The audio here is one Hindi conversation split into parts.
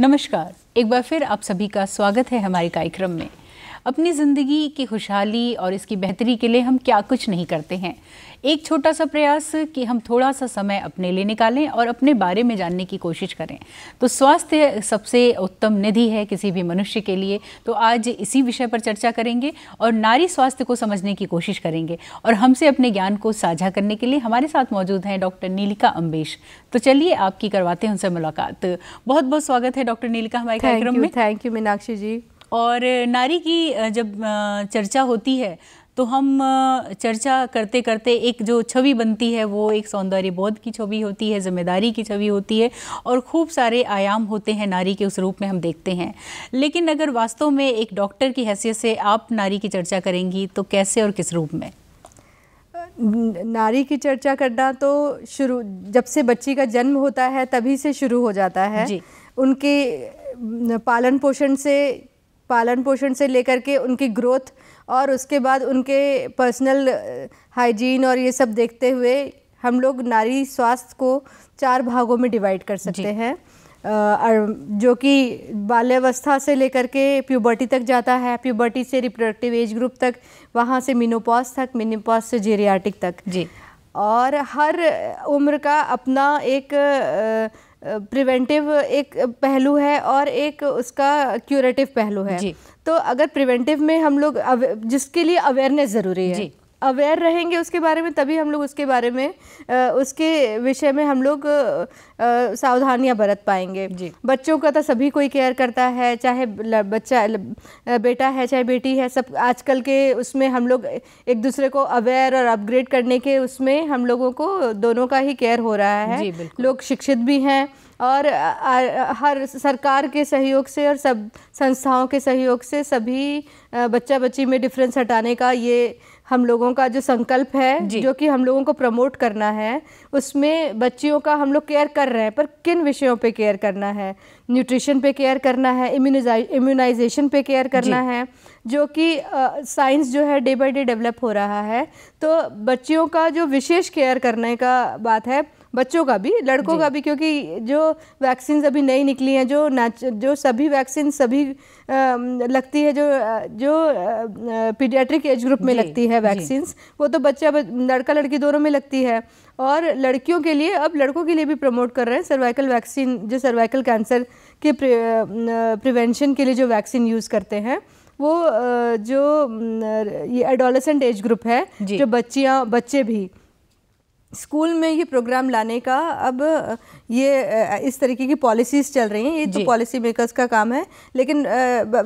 नमस्कार एक बार फिर आप सभी का स्वागत है हमारे कार्यक्रम में अपनी ज़िंदगी की खुशहाली और इसकी बेहतरी के लिए हम क्या कुछ नहीं करते हैं एक छोटा सा प्रयास कि हम थोड़ा सा समय अपने लिए निकालें और अपने बारे में जानने की कोशिश करें तो स्वास्थ्य सबसे उत्तम निधि है किसी भी मनुष्य के लिए तो आज इसी विषय पर चर्चा करेंगे और नारी स्वास्थ्य को समझने की कोशिश करेंगे और हमसे अपने ज्ञान को साझा करने के लिए हमारे साथ मौजूद हैं डॉक्टर नीलिका अम्बेश तो चलिए आपकी करवाते हैं उनसे मुलाकात बहुत बहुत स्वागत है डॉक्टर नीलिका हमारे कार्यक्रम में थैंक यू मीनाक्षी जी और नारी की जब चर्चा होती है तो हम चर्चा करते करते एक जो छवि बनती है वो एक सौंदर्य बोध की छवि होती है जिम्मेदारी की छवि होती है और खूब सारे आयाम होते हैं नारी के उस रूप में हम देखते हैं लेकिन अगर वास्तव में एक डॉक्टर की हैसियत से आप नारी की चर्चा करेंगी तो कैसे और किस रूप में नारी की चर्चा करना तो शुरू जब से बच्ची का जन्म होता है तभी से शुरू हो जाता है जी। उनके पालन पोषण से पालन पोषण से लेकर के उनकी ग्रोथ और उसके बाद उनके पर्सनल हाइजीन और ये सब देखते हुए हम लोग नारी स्वास्थ्य को चार भागों में डिवाइड कर सकते हैं जो कि बाल्यावस्था से लेकर के प्यूबर्टी तक जाता है प्यूबर्टी से रिप्रोडक्टिव एज ग्रुप तक वहाँ से मिनोपॉज तक मिनोपॉज से जेरियाटिक तक जी और हर उम्र का अपना एक प्रिवेंटिव एक पहलू है और एक उसका क्यूरेटिव पहलू है तो अगर प्रिवेंटिव में हम लोग जिसके लिए अवेयरनेस ज़रूरी है अवेयर रहेंगे उसके बारे में तभी हम लोग उसके बारे में उसके विषय में हम लोग सावधानियां बरत पाएंगे बच्चों का तो सभी कोई केयर करता है चाहे बच्चा बेटा है चाहे बेटी है सब आजकल के उसमें हम लोग एक दूसरे को अवेयर और अपग्रेड करने के उसमें हम लोगों को दोनों का ही केयर हो रहा है लोग शिक्षित भी हैं और हर सरकार के सहयोग से और सब संस्थाओं के सहयोग से सभी बच्चा बच्ची में डिफरेंस हटाने का ये हम लोगों का जो संकल्प है जो कि हम लोगों को प्रमोट करना है उसमें बच्चियों का हम लोग केयर कर रहे हैं पर किन विषयों पे केयर करना है न्यूट्रिशन पे केयर करना है इम्यूनाइजेशन पे केयर करना है जो कि साइंस जो है डे बाई डे डेवलप हो रहा है तो बच्चियों का जो विशेष केयर करने का बात है बच्चों का भी लड़कों का भी क्योंकि जो वैक्सीन अभी नई निकली हैं जो जो सभी वैक्सीन सभी आ, लगती है जो जो पीडियाट्रिक एज ग्रुप में लगती है वैक्सीन वो तो बच्चा लड़का लड़की दोनों में लगती है और लड़कियों के लिए अब लड़कों के लिए भी प्रमोट कर रहे हैं सर्वाइकल वैक्सीन जो सर्वाइकल कैंसर के प्रिवेंशन के लिए जो वैक्सीन यूज़ करते हैं वो जो ये एडोलसेंट एज ग्रुप है जो बच्चियाँ बच्चे भी स्कूल में ये प्रोग्राम लाने का अब ये इस तरीके की पॉलिसीज़ चल रही हैं ये तो पॉलिसी मेकर्स का काम है लेकिन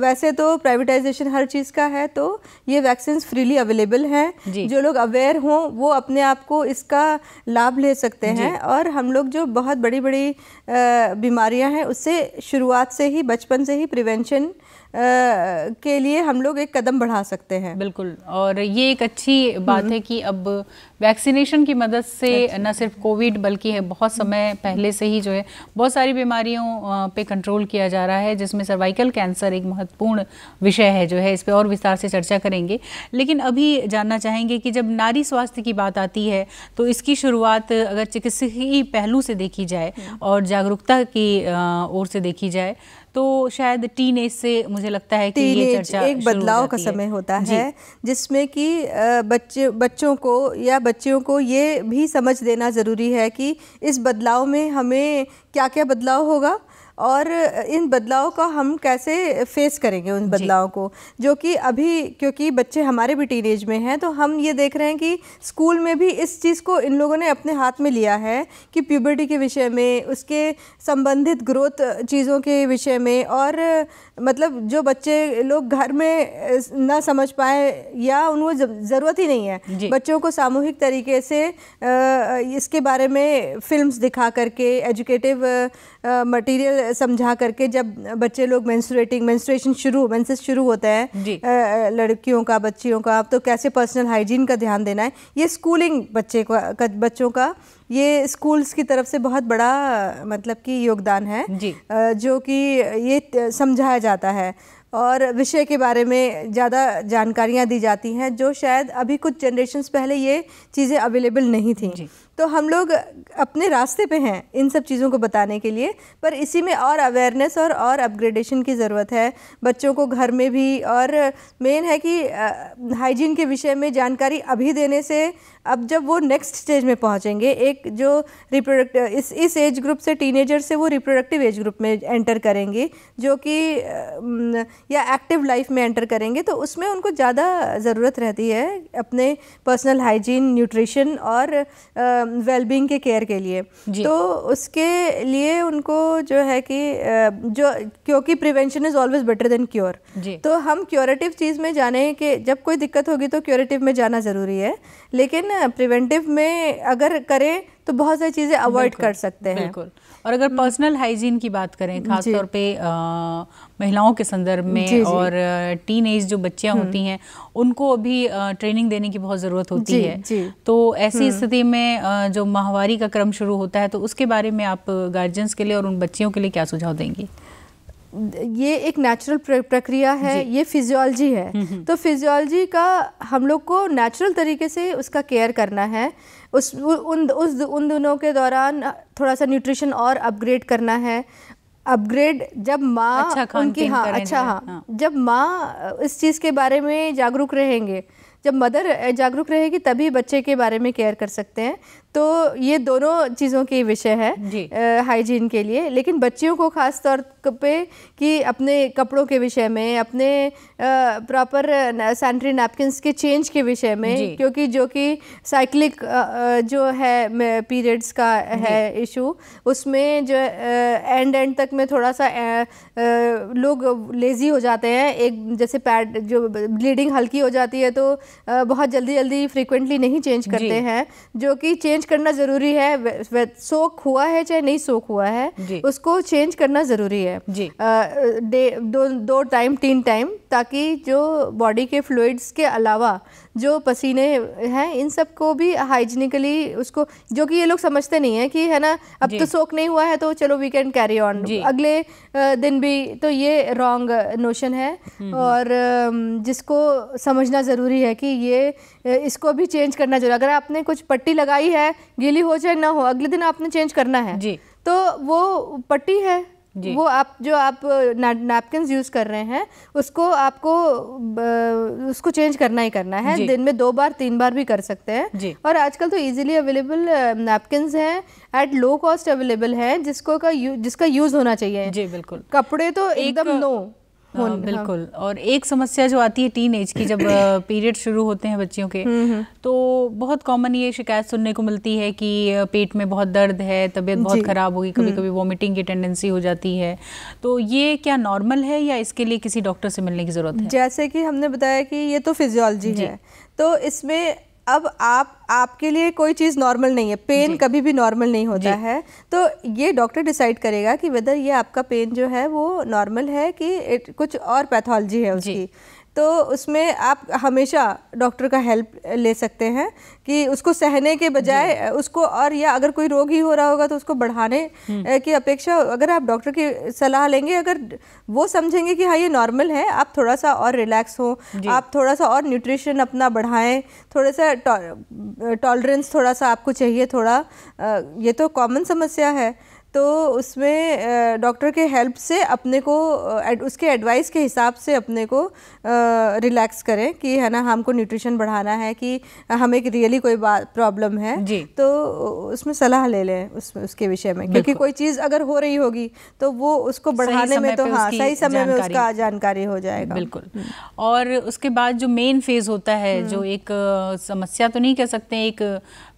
वैसे तो प्राइवेटाइजेशन हर चीज़ का है तो ये वैक्सीन फ्रीली अवेलेबल हैं जो लोग अवेयर हों वो अपने आप को इसका लाभ ले सकते हैं और हम लोग जो बहुत बड़ी बड़ी बीमारियां हैं उससे शुरुआत से ही बचपन से ही प्रिवेंशन के लिए हम लोग एक कदम बढ़ा सकते हैं बिल्कुल और ये एक अच्छी बात हम्म। है कि अब वैक्सीनेशन की मदद से न सिर्फ कोविड बल्कि है बहुत समय पहले से ही जो है बहुत सारी बीमारियों पे कंट्रोल किया जा रहा है जिसमें सर्वाइकल कैंसर एक महत्वपूर्ण विषय है जो है इस पर और विस्तार से चर्चा करेंगे लेकिन अभी जानना चाहेंगे कि जब नारी स्वास्थ्य की बात आती है तो इसकी शुरुआत अगर चिकित्सकीय पहलू से देखी जाए hmm. और जागरूकता की ओर से देखी जाए तो शायद टीन एज से मुझे लगता है कि ये चर्चा एक बदलाव का समय होता है जिसमें कि बच्चे बच्चों को या बच्चियों को ये भी ही समझ देना ज़रूरी है कि इस बदलाव में हमें क्या क्या बदलाव होगा और इन बदलाव का हम कैसे फेस करेंगे उन बदलाव को जो कि अभी क्योंकि बच्चे हमारे भी टीनेज में हैं तो हम ये देख रहे हैं कि स्कूल में भी इस चीज़ को इन लोगों ने अपने हाथ में लिया है कि प्यूबर्टी के विषय में उसके संबंधित ग्रोथ चीज़ों के विषय में और मतलब जो बच्चे लोग घर में ना समझ पाए या उनको ज़रूरत ही नहीं है बच्चों को सामूहिक तरीके से इसके बारे में फिल्म्स दिखा करके एजुकेटिव मटेरियल समझा करके जब बच्चे लोग मेंस्ट्रुएटिंग मेंस्ट्रुएशन शुरू मेंसेस शुरू होता है लड़कियों का बच्चियों का तो कैसे पर्सनल हाइजीन का ध्यान देना है ये स्कूलिंग बच्चे का बच्चों का ये स्कूल्स की तरफ से बहुत बड़ा मतलब कि योगदान है जी। जो कि ये समझाया जाता है और विषय के बारे में ज़्यादा जानकारियाँ दी जाती हैं जो शायद अभी कुछ जनरेशन पहले ये चीज़ें अवेलेबल नहीं थी तो हम लोग अपने रास्ते पे हैं इन सब चीज़ों को बताने के लिए पर इसी में और अवेयरनेस और और अपग्रेडेशन की ज़रूरत है बच्चों को घर में भी और मेन है कि हाइजीन के विषय में जानकारी अभी देने से अब जब वो नेक्स्ट स्टेज में पहुँचेंगे एक जो रिप्रोडक्ट इस इस एज ग्रुप से टीनेजर से वो रिप्रोडक्टिव एज ग्रुप में एंटर करेंगे जो कि या एक्टिव लाइफ में एंटर करेंगे तो उसमें उनको ज़्यादा ज़रूरत रहती है अपने पर्सनल हाइजीन न्यूट्रिशन और वेलबींग के केयर के लिए तो उसके लिए उनको जो है कि जो क्योंकि prevention is always better than cure तो हम क्योरेटिव चीज़ में जाने के जब कोई दिक्कत होगी तो क्योरेटिव में जाना ज़रूरी है लेकिन ना प्रिवेंटिव में अगर करें तो बहुत सारी चीज़ें अवॉइड कर सकते हैं बिल्कुल और अगर पर्सनल हम्म। हाइजीन की बात करें खासतौर पे महिलाओं के संदर्भ में जी, जी. और टीन एज जो बच्चियां हम्म। होती हैं उनको अभी ट्रेनिंग देने की बहुत ज़रूरत होती जी, है जी. तो ऐसी हम्म। स्थिति में जो माहवारी का क्रम शुरू होता है तो उसके बारे में आप गार्जियंस के लिए और उन बच्चियों के लिए क्या सुझाव देंगी ये एक नेचुरल प्रक्रिया है ये फिजियोलॉजी है हम्म, हम्म। तो फिजियोलॉजी का हम लोग को नेचुरल तरीके से उसका केयर करना है उस उन उस उन दोनों के दौरान थोड़ा सा न्यूट्रिशन और अपग्रेड करना है अपग्रेड जब माँ अच्छा उनकी हाँ अच्छा हाँ, हाँ जब माँ इस चीज़ के बारे में जागरूक रहेंगे जब मदर जागरूक रहेगी तभी बच्चे के बारे में केयर कर सकते हैं तो ये दोनों चीज़ों के विषय है हाइजीन के लिए लेकिन बच्चियों को ख़ास तौर पे कि अपने कपड़ों के विषय में अपने प्रॉपर सैनिटरी नैपकिन के चेंज के विषय में क्योंकि जो कि साइक्लिक जो है पीरियड्स का है इशू उसमें जो एंड एंड तक में थोड़ा सा आ, आ, लोग लेज़ी हो जाते हैं एक जैसे पैड जो ब्लीडिंग हल्की हो जाती है तो आ, बहुत जल्दी जल्दी फ्रिक्वेंटली नहीं चेंज करते हैं जो कि चेंज चेंज करना ज़रूरी है सोक हुआ है चाहे नहीं सोक हुआ है उसको चेंज करना ज़रूरी है जी आ, दो दो टाइम तीन टाइम ताकि जो बॉडी के फ्लूड्स के अलावा जो पसीने हैं इन सब को भी हाइजीनिकली उसको जो कि ये लोग समझते नहीं है कि है ना अब तो सोख नहीं हुआ है तो चलो वी कैन कैरी ऑन अगले दिन भी तो ये रॉन्ग नोशन है हम्म, हम्म। और जिसको समझना ज़रूरी है कि ये इसको भी चेंज करना जरूरी अगर आपने कुछ पट्टी लगाई है है गीली हो चाहे ना हो अगले दिन आपने चेंज करना है जी तो वो पट्टी है जी। वो आप जो आप नैपकिन यूज कर रहे हैं उसको आपको उसको चेंज करना ही करना है दिन में दो बार तीन बार भी कर सकते हैं और आजकल तो इजीली अवेलेबल नैपकिन हैं एट लो कॉस्ट अवेलेबल है जिसको का यू, जिसका यूज होना चाहिए जी बिल्कुल कपड़े तो एकदम एक, नो हाँ, हाँ। बिल्कुल हाँ। और एक समस्या जो आती है टीन एज की जब पीरियड शुरू होते हैं बच्चियों के हम्म, हम्म। तो बहुत कॉमन ये शिकायत सुनने को मिलती है कि पेट में बहुत दर्द है तबीयत बहुत ख़राब होगी कभी कभी वॉमिटिंग की टेंडेंसी हो जाती है तो ये क्या नॉर्मल है या इसके लिए किसी डॉक्टर से मिलने की ज़रूरत है जैसे कि हमने बताया कि ये तो फिजियोलॉजी है तो इसमें अब आप आपके लिए कोई चीज़ नॉर्मल नहीं है पेन कभी भी नॉर्मल नहीं होता है तो ये डॉक्टर डिसाइड करेगा कि वेदर ये आपका पेन जो है वो नॉर्मल है कि कुछ और पैथोलॉजी है उसकी तो उसमें आप हमेशा डॉक्टर का हेल्प ले सकते हैं कि उसको सहने के बजाय उसको और या अगर कोई रोग ही हो रहा होगा तो उसको बढ़ाने हम्म। की अपेक्षा अगर आप डॉक्टर की सलाह लेंगे अगर वो समझेंगे कि हाँ ये नॉर्मल है आप थोड़ा सा और रिलैक्स हो आप थोड़ा सा और न्यूट्रिशन अपना बढ़ाएं थोड़ा सा टॉलरेंस थोड़ा सा आपको चाहिए थोड़ा ये तो कॉमन समस्या है तो उसमें डॉक्टर के हेल्प से अपने को उसके एडवाइस के हिसाब से अपने को रिलैक्स करें कि है ना हमको न्यूट्रिशन बढ़ाना है कि हमें रियली कोई बात प्रॉब्लम है जी तो उसमें सलाह ले लें उस उसके विषय में क्योंकि कोई चीज़ अगर हो रही होगी तो वो उसको बढ़ाने में तो हाँ सही समय में उसका जानकारी हो जाएगा बिल्कुल हम्म। और उसके बाद जो मेन फेज़ होता है जो हम्म। एक समस्या तो नहीं कह सकते एक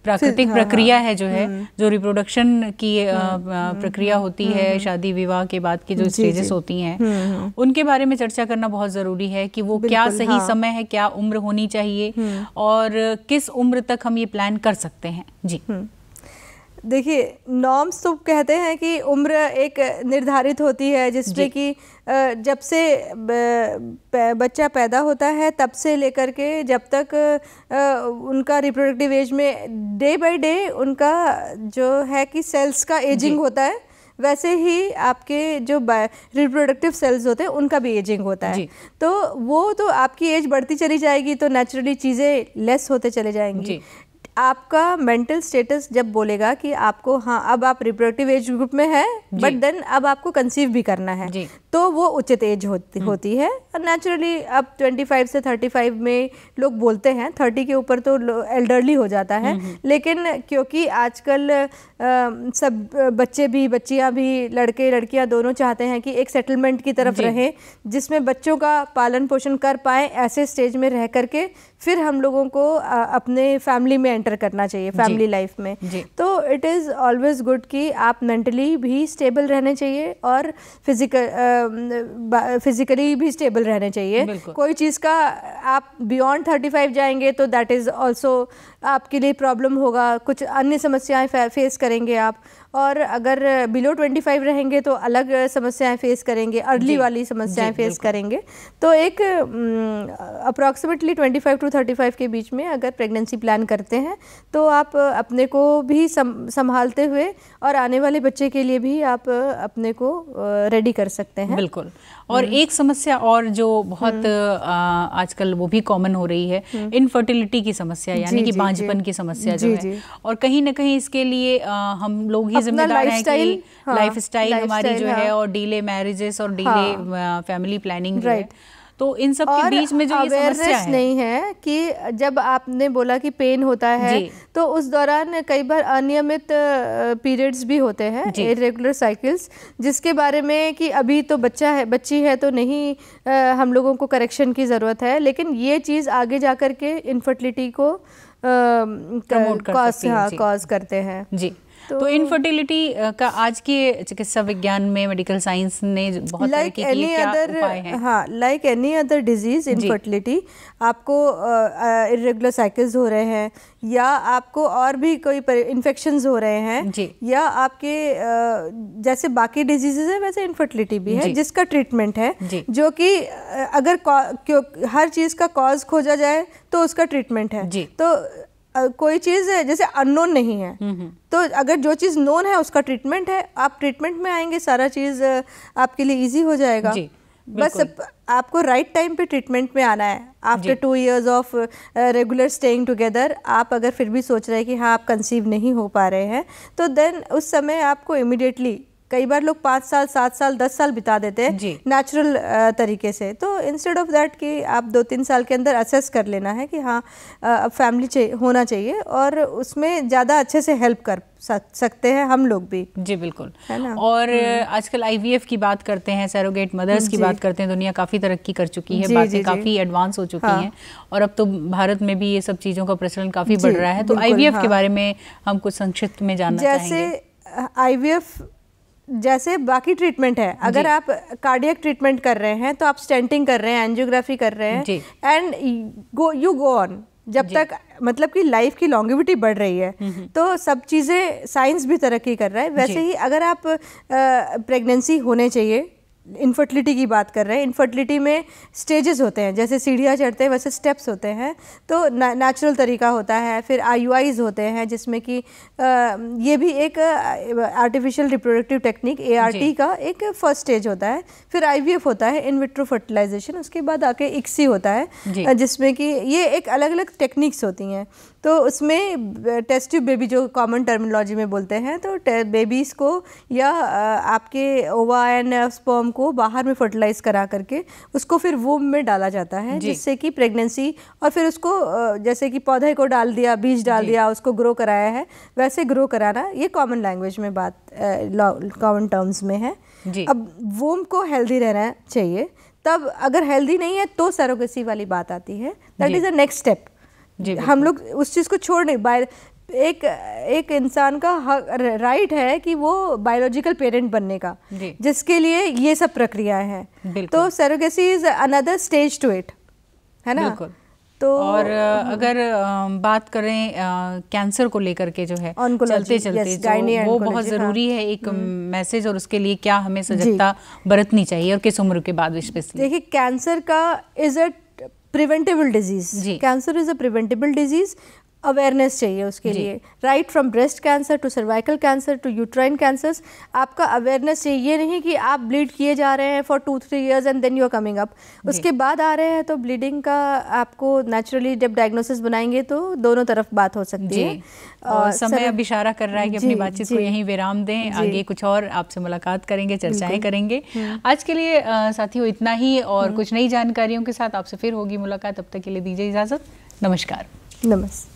प्राकृतिक हाँ, प्रक्रिया हाँ। है जो है हम्म। जो रिप्रोडक्शन की हाँ, हाँ, प्रक्रिया होती है हम्म। शादी विवाह के बाद की जो स्टेजेस होती हैं हम्म, उनके बारे में चर्चा करना बहुत ज़रूरी है कि वो क्या सही हाँ। समय है क्या उम्र होनी चाहिए और किस उम्र तक हम ये प्लान कर सकते हैं जी देखिए नॉर्म्स तो कहते हैं कि उम्र एक निर्धारित होती है जिसमें कि जब से बच्चा पैदा होता है तब से लेकर के जब तक उनका रिप्रोडक्टिव एज में डे बाय डे उनका जो है कि सेल्स का एजिंग होता है वैसे ही आपके जो रिप्रोडक्टिव सेल्स होते हैं उनका भी एजिंग होता है तो वो तो आपकी एज बढ़ती चली जाएगी तो नेचुरली चीज़ें लेस होते चले जाएंगी आपका मेंटल स्टेटस जब बोलेगा कि आपको हाँ अब आप रिप्रोडक्टिव एज ग्रुप में है बट देन अब आपको कंसीव भी करना है तो वो उचित एज होती हम्म। होती है नेचुरली अब 25 से 35 में लोग बोलते हैं 30 के ऊपर तो एल्डरली हो जाता है हम्म, हम्म। लेकिन क्योंकि आजकल आ, सब बच्चे भी बच्चियां भी लड़के लड़कियां दोनों चाहते हैं कि एक सेटलमेंट की तरफ रहें जिसमें बच्चों का पालन पोषण कर पाए ऐसे स्टेज में रह करके फिर हम लोगों को अपने फैमिली में एंटर करना चाहिए फैमिली लाइफ में तो इट इज़ ऑलवेज गुड कि आप मेंटली भी स्टेबल रहने चाहिए और फिजिकल फिजिकली भी स्टेबल रहने चाहिए कोई चीज़ का आप बियॉन्ड थर्टी फाइव जाएंगे तो दैट इज़ ऑल्सो आपके लिए प्रॉब्लम होगा कुछ अन्य समस्याएं फेस करेंगे आप और अगर बिलो 25 रहेंगे तो अलग समस्याएं फेस करेंगे अर्ली वाली समस्याएं फेस करेंगे तो एक अप्रॉक्सीमेटली 25 टू 35 के बीच में अगर प्रेगनेंसी प्लान करते हैं तो आप अपने को भी सम, संभालते हुए और आने वाले बच्चे के लिए भी आप अपने को रेडी कर सकते हैं बिल्कुल और हम्म। एक समस्या और जो बहुत हम्म। आजकल वो भी कॉमन हो रही है इनफर्टिलिटी हम्म। की समस्या यानी कि बांझपन की समस्या जो है और कहीं ना कहीं इसके लिए हम लोग ही जिम्मेदार हैं कि लाइफ हाँ, स्टाइल हमारी जो है हाँ। और डीले मैरिजेस और डीले फैमिली प्लानिंग जो है तो इन सब के बीच में जो ये समस्या है नहीं है कि जब आपने बोला कि पेन होता है तो उस दौरान कई बार अनियमित पीरियड्स भी होते हैं इरेगुलर साइकिल्स जिसके बारे में कि अभी तो बच्चा है बच्ची है तो नहीं आ, हम लोगों को करेक्शन की ज़रूरत है लेकिन ये चीज़ आगे जा कर के इनफर्टिलिटी को कॉज कॉज करते हैं जी तो, तो इनफर्टिलिटी का आज के चिकित्सा विज्ञान में मेडिकल साइंस ने बहुत लाइक एनी अदर हाँ like any other disease infertility आपको इरेगुलर uh, साइकिल्स हो रहे हैं या आपको और भी कोई इन्फेक्शन हो रहे हैं या आपके uh, जैसे बाकी डिजीजेज है वैसे इनफर्टिलिटी भी है जिसका ट्रीटमेंट है जो कि अगर हर चीज़ का कॉज खोजा जाए तो उसका ट्रीटमेंट है तो कोई चीज़ जैसे अननोन नहीं है हम्म, हम्म। तो अगर जो चीज़ नोन है उसका ट्रीटमेंट है आप ट्रीटमेंट में आएंगे सारा चीज़ आपके लिए इजी हो जाएगा जी, बस आपको राइट टाइम पे ट्रीटमेंट में आना है after two years of regular staying together आप अगर फिर भी सोच रहे हैं कि हाँ आप कंसीव नहीं हो पा रहे हैं तो देन उस समय आपको इमिडिएटली कई बार लोग पाँच साल सात साल दस साल बिता देते हैं नेचुरल तरीके से तो इंस्टेड ऑफ दैट कि आप दो तीन साल के अंदर असेस कर लेना है कि हाँ अब फैमिली चाहिए होना चाहिए और उसमें ज़्यादा अच्छे से हेल्प कर सकते हैं हम लोग भी जी बिल्कुल है ना और हम्म। आजकल आईवीएफ की बात करते हैं सैरोगेट मदर्स की बात करते हैं दुनिया काफ़ी तरक्की कर चुकी है बातें काफ़ी एडवांस हो चुकी हाँ। हैं और अब तो भारत में भी ये सब चीज़ों का प्रचलन काफ़ी बढ़ रहा है तो आईवीएफ हाँ। के बारे में हम कुछ संक्षिप्त में जानना जैसे आईवीएफ जैसे बाकी ट्रीटमेंट है अगर आप कार्डियक ट्रीटमेंट कर रहे हैं तो आप स्टेंटिंग कर रहे हैं एंजियोग्राफी कर रहे हैं and go you go on जब तक मतलब कि लाइफ की लॉन्गिविटी बढ़ रही है हम्म, हम्म। तो सब चीज़ें साइंस भी तरक्की कर रहा है वैसे ही अगर आप प्रेगनेंसी होने चाहिए इनफर्टिलिटी की बात कर रहे हैं इनफर्टिलिटी में स्टेजेस होते हैं जैसे सीढ़ियाँ चढ़ते हैं वैसे स्टेप्स होते हैं तो नेचुरल तरीका होता है फिर आई होते हैं जिसमें कि ये भी एक आर्टिफिशियल रिप्रोडक्टिव टेक्निक ए का एक फर्स्ट स्टेज होता है फिर आई होता है इन विट्रो फर्टिलाइजेशन उसके बाद आके इक्सी होता है जिसमें कि ये एक अलग अलग टेक्निक्स होती हैं तो उसमें टेस्ट ट्यूब बेबी जो कॉमन टर्मिनोलॉजी में बोलते हैं तो बेबीज़ को या आपके ओवा एंड स्पर्म को बाहर में फर्टिलाइज करा करके उसको फिर वोम में डाला जाता है जिससे कि प्रेगनेंसी और फिर उसको जैसे कि पौधे को डाल दिया बीज डाल दिया उसको ग्रो कराया है वैसे ग्रो कराना ये कॉमन लैंग्वेज में बात कॉमन टर्म्स में है अब वोम को हेल्दी रहना चाहिए तब अगर हेल्दी नहीं है तो सरोगेसी वाली बात आती है that is a next step हम लोग उस चीज़ को छोड़ नहीं बाय एक एक इंसान का राइट है कि वो बायोलॉजिकल पेरेंट बनने का जिसके लिए ये सब प्रक्रियाएं हैं तो surrogacy is another stage to it है ना तो और हम्म। अगर बात करें कैंसर को लेकर के जो है चलते चलते yes, वो बहुत ज़रूरी हाँ। है एक मैसेज हम्म। और उसके लिए क्या हमें सजगता बरतनी चाहिए और किस उम्र के बाद स्पेशली देखिए कैंसर का is a preventable disease cancer is a preventable disease awareness चाहिए उसके लिए right from breast cancer to cervical cancer to uterine cancer आपका अवेयरनेस चाहिए ये नहीं कि आप ब्लीड किए जा रहे हैं for two three years and then you are coming up उसके बाद आ रहे हैं तो ब्लीडिंग का आपको नेचुरली जब डायग्नोसिस बनाएंगे तो दोनों तरफ बात हो सकती है और समय अब इशारा कर रहा है कि अपनी बातचीत को यहीं विराम दें आगे कुछ और आपसे मुलाकात करेंगे चर्चाएं करेंगे हम्म। आज के लिए साथियों इतना ही और हम्म। कुछ नई जानकारियों के साथ आपसे फिर होगी मुलाकात अब तक के लिए दीजिए इजाज़त नमस्कार नमस्ते